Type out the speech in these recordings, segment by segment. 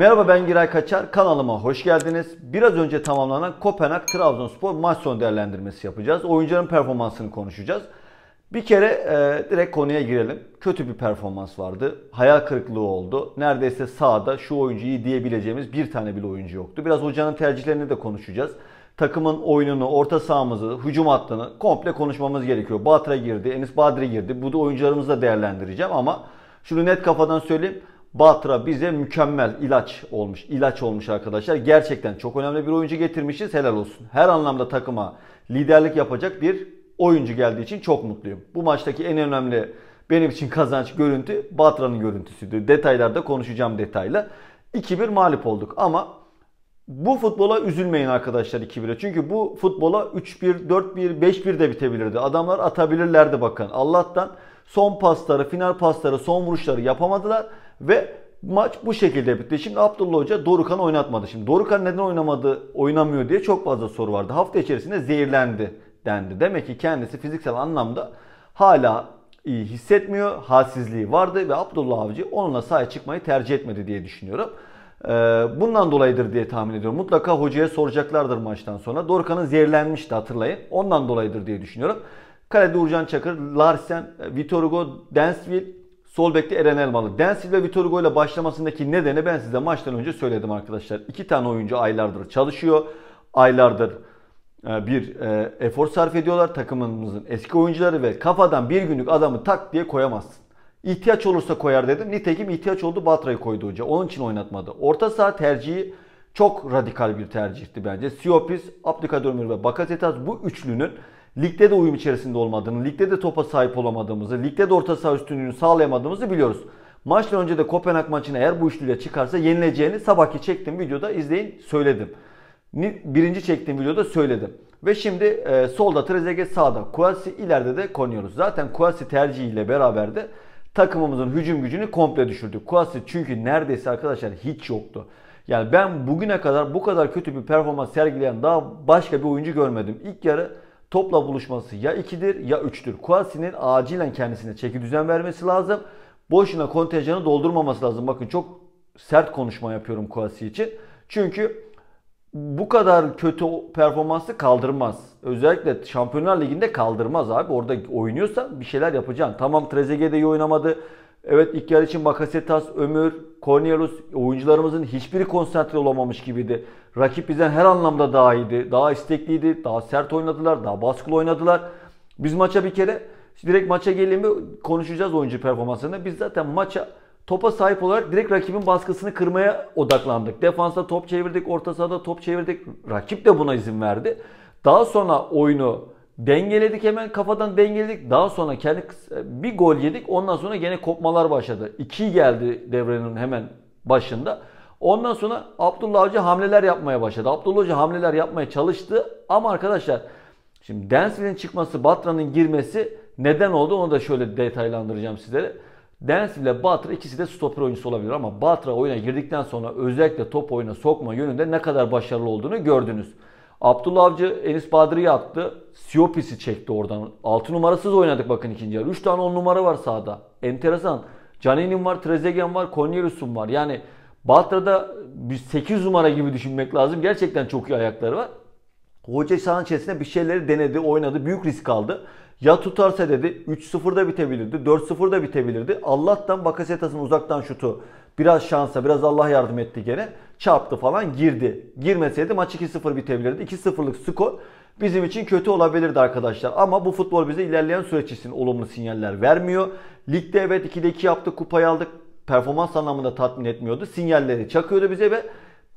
Merhaba ben Giray Kaçar. Kanalıma hoş geldiniz. Biraz önce tamamlanan Kopenhag Trabzonspor maç son değerlendirmesi yapacağız. Oyuncuların performansını konuşacağız. Bir kere e, direkt konuya girelim. Kötü bir performans vardı. Hayal kırıklığı oldu. Neredeyse sahada şu oyuncuyu iyi diyebileceğimiz bir tane bile oyuncu yoktu. Biraz hocanın tercihlerini de konuşacağız. Takımın oyununu, orta sahamızı, hücum hattını komple konuşmamız gerekiyor. Batra girdi, Enis Badri girdi. Bu da oyuncularımızı da değerlendireceğim ama şunu net kafadan söyleyeyim. Batra bize mükemmel ilaç olmuş. İlaç olmuş arkadaşlar. Gerçekten çok önemli bir oyuncu getirmişiz. Helal olsun. Her anlamda takıma liderlik yapacak bir oyuncu geldiği için çok mutluyum. Bu maçtaki en önemli benim için kazanç görüntü Batra'nın görüntüsüydü. Detaylarda konuşacağım detayla. 2-1 mağlup olduk ama bu futbola üzülmeyin arkadaşlar 2-1'e. Çünkü bu futbola 3-1, 4-1, 5-1 de bitebilirdi. Adamlar atabilirlerdi bakın. Allah'tan son pasları, final pasları, son vuruşları yapamadılar. Ve maç bu şekilde bitti. Şimdi Abdullah Hoca Dorukan oynatmadı. Şimdi Dorukan neden oynamadı, oynamıyor diye çok fazla soru vardı. Hafta içerisinde zehirlendi dendi. Demek ki kendisi fiziksel anlamda hala iyi hissetmiyor. Halsizliği vardı ve Abdullah Avcı onunla sahaya çıkmayı tercih etmedi diye düşünüyorum. Ee, bundan dolayıdır diye tahmin ediyorum. Mutlaka hocaya soracaklardır maçtan sonra. Dorukanın zehirlenmişti hatırlayın. Ondan dolayıdır diye düşünüyorum. Kalede Uğurcan Çakır, Larsen, Vitor Hugo, Densville Sol bekli Eren Elmalı. Densil ve Vitor Hugo ile başlamasındaki nedeni ben size maçtan önce söyledim arkadaşlar. İki tane oyuncu aylardır çalışıyor. Aylardır e, bir e, efor sarf ediyorlar. Takımımızın eski oyuncuları ve kafadan bir günlük adamı tak diye koyamazsın. İhtiyaç olursa koyar dedim. Nitekim ihtiyaç oldu Batra'yı koydu hoca. Onun için oynatmadı. Orta saha tercihi çok radikal bir tercihti bence. Siopis, Abdülkadir Ömür ve Bakasetas bu üçlünün ligde de uyum içerisinde olmadığını, ligde de topa sahip olamadığımızı, ligde de orta saha üstünlüğünü sağlayamadığımızı biliyoruz. Maçtan önce de Kopenhag maçını eğer bu üçlüyle çıkarsa yenileceğini sabahki çektiğim videoda izleyin söyledim. Birinci çektiğim videoda söyledim. Ve şimdi e, solda Trezeguet sağda Kuasi ileride de konuyoruz. Zaten Kouassi tercihiyle beraber de takımımızın hücum gücünü komple düşürdük. Kuasi çünkü neredeyse arkadaşlar hiç yoktu. Yani ben bugüne kadar bu kadar kötü bir performans sergileyen daha başka bir oyuncu görmedim. İlk yarı topla buluşması ya 2'dir ya 3'tür. Kuasi'nin acilen kendisine çeki düzen vermesi lazım. Boşuna kontenjanı doldurmaması lazım. Bakın çok sert konuşma yapıyorum Kuasi için. Çünkü bu kadar kötü performansı kaldırmaz. Özellikle Şampiyonlar Ligi'nde kaldırmaz abi. Orada oynuyorsa bir şeyler yapacaksın. Tamam Trezeguet iyi oynamadı. Evet ilk yarı için Makasetas, Ömür, Cornelius oyuncularımızın hiçbiri konsantre olamamış gibiydi. Rakip bizden her anlamda daha iyiydi. Daha istekliydi, daha sert oynadılar, daha baskılı oynadılar. Biz maça bir kere direkt maça gelin gelelim konuşacağız oyuncu performansını. Biz zaten maça topa sahip olarak direkt rakibin baskısını kırmaya odaklandık. Defansa top çevirdik, orta sahada top çevirdik. Rakip de buna izin verdi. Daha sonra oyunu Dengeledik hemen kafadan dengeledik. Daha sonra kendi bir gol yedik. Ondan sonra gene kopmalar başladı. 2 geldi devrenin hemen başında. Ondan sonra Abdullah Hoca hamleler yapmaya başladı. Abdullah Hoca hamleler yapmaya çalıştı ama arkadaşlar şimdi Densil'in çıkması, Batra'nın girmesi neden oldu onu da şöyle detaylandıracağım sizlere. Densil ile Batra ikisi de stoper oyuncusu olabilir ama Batra oyuna girdikten sonra özellikle top oyuna sokma yönünde ne kadar başarılı olduğunu gördünüz. Abdullah Avcı Enis Badri'yi attı. Siopis'i çekti oradan. 6 numarasız oynadık bakın ikinci yarı. 3 tane 10 numara var sahada. Enteresan. Canini'm var, Trezegen var, Konyerus'un var. Yani Batra'da bir 8 numara gibi düşünmek lazım. Gerçekten çok iyi ayakları var. Hoca sahanın içerisinde bir şeyleri denedi, oynadı. Büyük risk aldı. Ya tutarsa dedi 3-0'da bitebilirdi, 4-0'da bitebilirdi. Allah'tan Bakasetas'ın uzaktan şutu Biraz şansa, biraz Allah yardım etti gene. Çarptı falan girdi. Girmeseydi maç 2-0 bitebilirdi. 2-0'lık skor bizim için kötü olabilirdi arkadaşlar. Ama bu futbol bize ilerleyen süreç için olumlu sinyaller vermiyor. Ligde evet 2'de 2 yaptık, kupayı aldık. Performans anlamında tatmin etmiyordu. Sinyalleri çakıyordu bize ve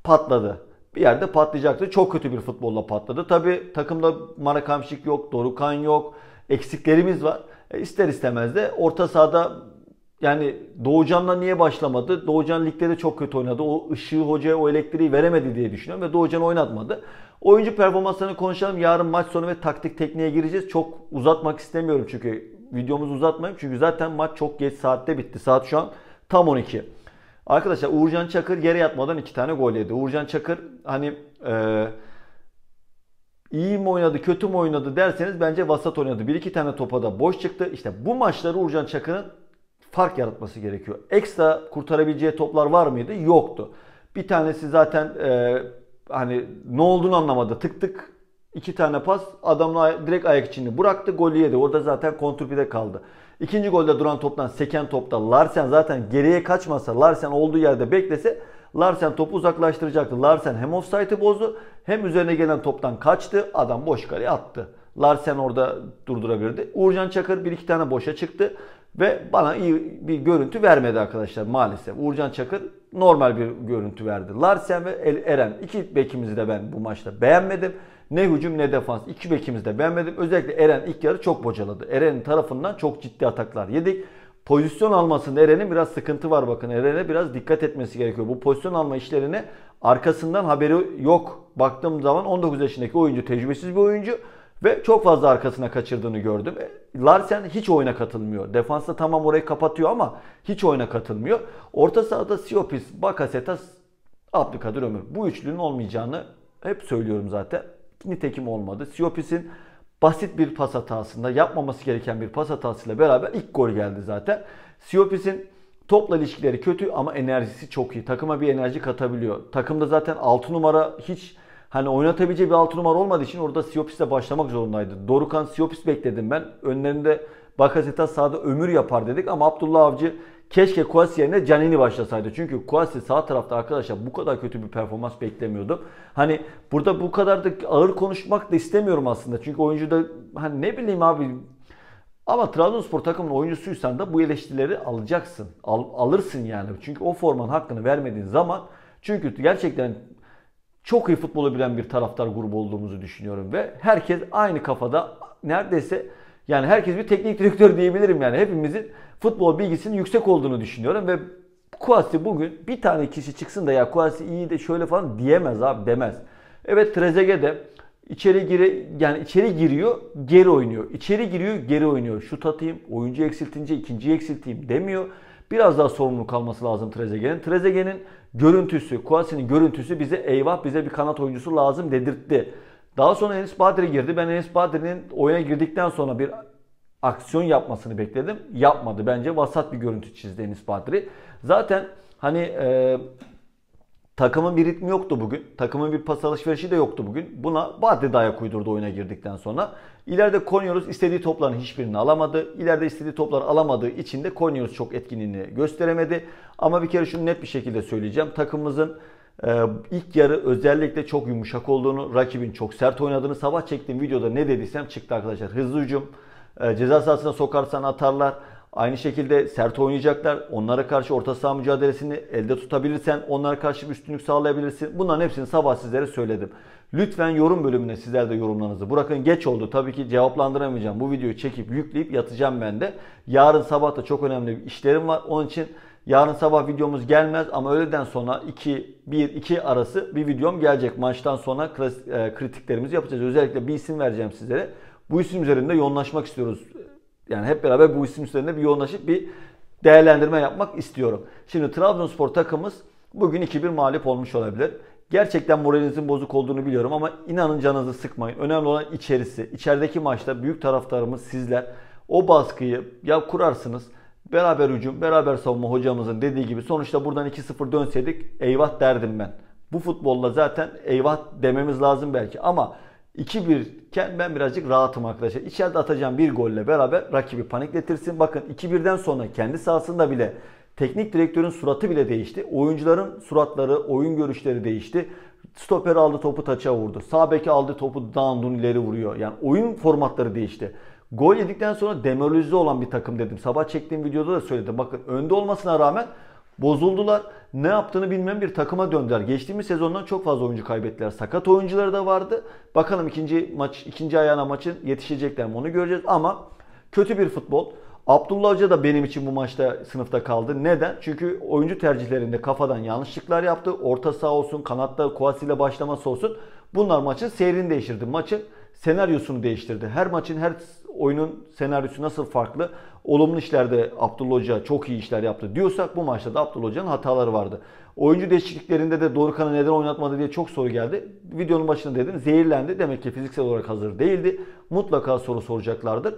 patladı bir yerde patlayacaktı. Çok kötü bir futbolla patladı. Tabi takımda Marakamşik yok, Dorukan yok. Eksiklerimiz var. E ister istemez de orta sahada yani Doğucan'la niye başlamadı? Doğucan ligde de çok kötü oynadı. O ışığı hocaya o elektriği veremedi diye düşünüyorum ve Doğucan oynatmadı. Oyuncu performanslarını konuşalım. Yarın maç sonu ve taktik tekniğe gireceğiz. Çok uzatmak istemiyorum çünkü videomuzu uzatmayayım. Çünkü zaten maç çok geç saatte bitti. Saat şu an tam 12. Arkadaşlar Uğurcan Çakır yere yatmadan iki tane gol yedi. Uğurcan Çakır hani e, iyi mi oynadı kötü mü oynadı derseniz bence vasat oynadı. Bir iki tane topa da boş çıktı. İşte bu maçları Uğurcan Çakır'ın fark yaratması gerekiyor. Ekstra kurtarabileceği toplar var mıydı? Yoktu. Bir tanesi zaten e, hani ne olduğunu anlamadı. Tık tık iki tane pas adamla direkt ayak içini bıraktı. Golü yedi. Orada zaten kontrpide kaldı. İkinci golde duran toptan seken topta Larsen zaten geriye kaçmasa Larsen olduğu yerde beklese Larsen topu uzaklaştıracaktı. Larsen hem offside'ı bozdu hem üzerine gelen toptan kaçtı. Adam boş kaleye attı. Larsen orada durdurabilirdi. Uğurcan Çakır bir iki tane boşa çıktı. Ve bana iyi bir görüntü vermedi arkadaşlar maalesef. Uğurcan Çakır normal bir görüntü verdi. Larsen ve Eren iki bekimizi de ben bu maçta beğenmedim. Ne hücum ne defans. iki bekimizi de beğenmedim. Özellikle Eren ilk yarı çok bocaladı. Eren'in tarafından çok ciddi ataklar yedik. Pozisyon almasında Eren'in biraz sıkıntı var bakın. Eren'e biraz dikkat etmesi gerekiyor. Bu pozisyon alma işlerine arkasından haberi yok. Baktığım zaman 19 yaşındaki oyuncu tecrübesiz bir oyuncu. Ve çok fazla arkasına kaçırdığını gördüm. E, Larsen hiç oyuna katılmıyor. Defansa tamam orayı kapatıyor ama hiç oyuna katılmıyor. Orta sahada Siopis, Bakasetas, Abdülkadir Ömür. Bu üçlünün olmayacağını hep söylüyorum zaten. Nitekim olmadı. Siopis'in basit bir pas hatasında yapmaması gereken bir pas hatasıyla beraber ilk gol geldi zaten. Siopis'in topla ilişkileri kötü ama enerjisi çok iyi. Takıma bir enerji katabiliyor. Takımda zaten 6 numara hiç Hani oynatabileceği bir 6 numara olmadığı için orada Siopis'le başlamak zorundaydı. Dorukan Siopis bekledim ben. Önlerinde Bakasetas sağda ömür yapar dedik ama Abdullah Avcı keşke Kuasi yerine Canini başlasaydı. Çünkü Kuasi sağ tarafta arkadaşlar bu kadar kötü bir performans beklemiyordum. Hani burada bu kadar da ağır konuşmak da istemiyorum aslında. Çünkü oyuncu da hani ne bileyim abi ama Trabzonspor takımının oyuncusuysan da bu eleştirileri alacaksın. Al, alırsın yani. Çünkü o formanın hakkını vermediğin zaman çünkü gerçekten çok iyi futbolu bilen bir taraftar grubu olduğumuzu düşünüyorum ve herkes aynı kafada neredeyse yani herkes bir teknik direktör diyebilirim yani hepimizin futbol bilgisinin yüksek olduğunu düşünüyorum ve Kuasi bugün bir tane kişi çıksın da ya Kuasi iyi de şöyle falan diyemez abi demez. Evet Trezeguet de içeri gire yani içeri giriyor, geri oynuyor. İçeri giriyor, geri oynuyor. Şut atayım, oyuncu eksiltince ikinciyi eksilteyim demiyor. Biraz daha sorumluluk alması lazım Trezeguet'in. Trezeguet'in görüntüsü, Kuasi'nin görüntüsü bize eyvah bize bir kanat oyuncusu lazım dedirtti. Daha sonra Enes Badri girdi. Ben Enes Badri'nin oyuna girdikten sonra bir aksiyon yapmasını bekledim. Yapmadı. Bence vasat bir görüntü çizdi Enis Badri. Zaten hani e, Takımın bir ritmi yoktu bugün. Takımın bir pas alışverişi de yoktu bugün. Buna Badde dayak uydurdu oyuna girdikten sonra. İleride Konyolus istediği topların hiçbirini alamadı. İleride istediği topları alamadığı için de Konyolus çok etkinliğini gösteremedi. Ama bir kere şunu net bir şekilde söyleyeceğim. Takımımızın e, ilk yarı özellikle çok yumuşak olduğunu, rakibin çok sert oynadığını sabah çektiğim videoda ne dediysem çıktı arkadaşlar. Hızlı hücum, e, ceza sahasına sokarsan atarlar. Aynı şekilde sert oynayacaklar. Onlara karşı orta saha mücadelesini elde tutabilirsen onlara karşı bir üstünlük sağlayabilirsin. Bunların hepsini sabah sizlere söyledim. Lütfen yorum bölümüne sizler de yorumlarınızı bırakın. Geç oldu tabii ki cevaplandıramayacağım. Bu videoyu çekip yükleyip yatacağım ben de. Yarın sabah da çok önemli bir işlerim var. Onun için yarın sabah videomuz gelmez ama öğleden sonra 2 1 2 arası bir videom gelecek. Maçtan sonra e, kritiklerimizi yapacağız. Özellikle bir isim vereceğim sizlere. Bu isim üzerinde yoğunlaşmak istiyoruz yani hep beraber bu isim üzerinde bir yoğunlaşıp bir değerlendirme yapmak istiyorum. Şimdi Trabzonspor takımımız bugün 2-1 mağlup olmuş olabilir. Gerçekten moralinizin bozuk olduğunu biliyorum ama inanın canınızı sıkmayın. Önemli olan içerisi. İçerideki maçta büyük taraftarımız sizler. O baskıyı ya kurarsınız beraber hücum, beraber savunma hocamızın dediği gibi sonuçta buradan 2-0 dönseydik eyvah derdim ben. Bu futbolla zaten eyvah dememiz lazım belki ama 2-1 iken ben birazcık rahatım arkadaşlar. İçeride atacağım bir golle beraber rakibi panikletirsin. Bakın 2-1'den sonra kendi sahasında bile teknik direktörün suratı bile değişti. Oyuncuların suratları, oyun görüşleri değişti. Stoper aldı topu taça vurdu. Sağ beki aldı topu Dandun ileri vuruyor. Yani oyun formatları değişti. Gol yedikten sonra demoralize olan bir takım dedim. Sabah çektiğim videoda da söyledim. Bakın önde olmasına rağmen Bozuldular. Ne yaptığını bilmem bir takıma döndüler. Geçtiğimiz sezondan çok fazla oyuncu kaybettiler. Sakat oyuncuları da vardı. Bakalım ikinci maç ikinci ayağına maçın yetişecekler mi onu göreceğiz ama kötü bir futbol. Abdullah Hoca da benim için bu maçta sınıfta kaldı. Neden? Çünkü oyuncu tercihlerinde kafadan yanlışlıklar yaptı. Orta saha olsun, kanatta Kuvasi ile başlaması olsun. Bunlar maçın seyrini değiştirdi. Maçın senaryosunu değiştirdi. Her maçın her oyunun senaryosu nasıl farklı? Olumlu işlerde Abdullah Hoca çok iyi işler yaptı diyorsak bu maçta da Abdullah Hoca'nın hataları vardı. Oyuncu değişikliklerinde de Dorukhan'ı neden oynatmadı diye çok soru geldi. Videonun başında dedim zehirlendi. Demek ki fiziksel olarak hazır değildi. Mutlaka soru soracaklardır.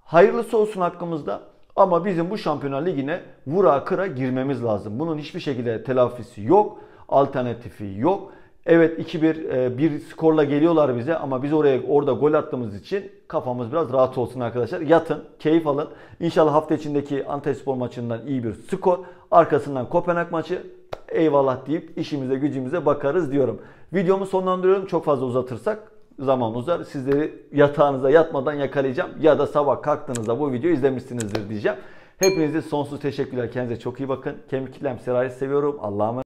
Hayırlısı olsun hakkımızda. Ama bizim bu Şampiyonlar Ligi'ne vura kıra girmemiz lazım. Bunun hiçbir şekilde telafisi yok. Alternatifi yok. Evet 2-1 e, bir skorla geliyorlar bize ama biz oraya orada gol attığımız için kafamız biraz rahat olsun arkadaşlar. Yatın, keyif alın. İnşallah hafta içindeki Antalya Spor maçından iyi bir skor. Arkasından Kopenhag maçı eyvallah deyip işimize gücümüze bakarız diyorum. Videomu sonlandırıyorum. Çok fazla uzatırsak zaman uzar. Sizleri yatağınıza yatmadan yakalayacağım. Ya da sabah kalktığınızda bu videoyu izlemişsinizdir diyeceğim. Hepinize sonsuz teşekkürler. Kendinize çok iyi bakın. Kemik kitlem, seviyorum. Allah'a